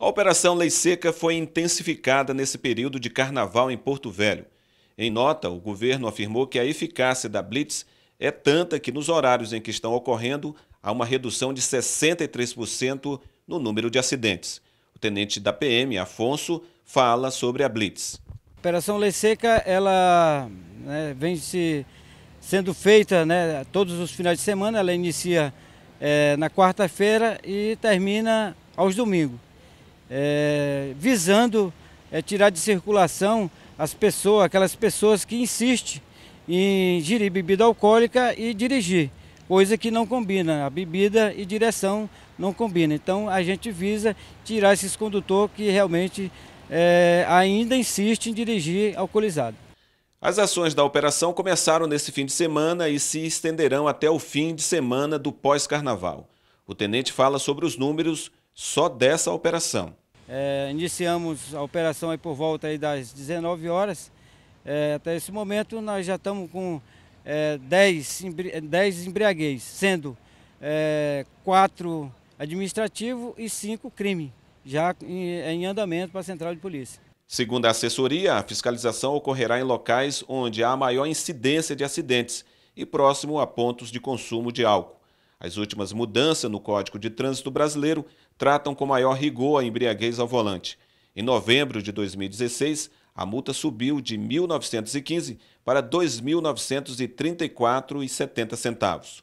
A Operação Lei Seca foi intensificada nesse período de carnaval em Porto Velho. Em nota, o governo afirmou que a eficácia da Blitz é tanta que, nos horários em que estão ocorrendo, há uma redução de 63% no número de acidentes. O tenente da PM, Afonso, fala sobre a Blitz. A Operação Lei Seca ela, né, vem se, sendo feita né, todos os finais de semana, ela inicia é, na quarta-feira e termina aos domingos é, visando é, tirar de circulação as pessoas, aquelas pessoas que insistem em ingerir bebida alcoólica e dirigir, coisa que não combina, a bebida e direção não combina. Então a gente visa tirar esses condutores que realmente é, ainda insistem em dirigir alcoolizado. As ações da operação começaram nesse fim de semana e se estenderão até o fim de semana do pós-carnaval. O tenente fala sobre os números só dessa operação. É, iniciamos a operação aí por volta aí das 19 horas. É, até esse momento nós já estamos com é, 10, embriaguez, sendo é, 4 administrativo e 5 crime, já em, é, em andamento para a central de polícia. Segundo a assessoria, a fiscalização ocorrerá em locais onde há maior incidência de acidentes e próximo a pontos de consumo de álcool. As últimas mudanças no Código de Trânsito Brasileiro tratam com maior rigor a embriaguez ao volante. Em novembro de 2016, a multa subiu de 1.915 para R$ 2.934,70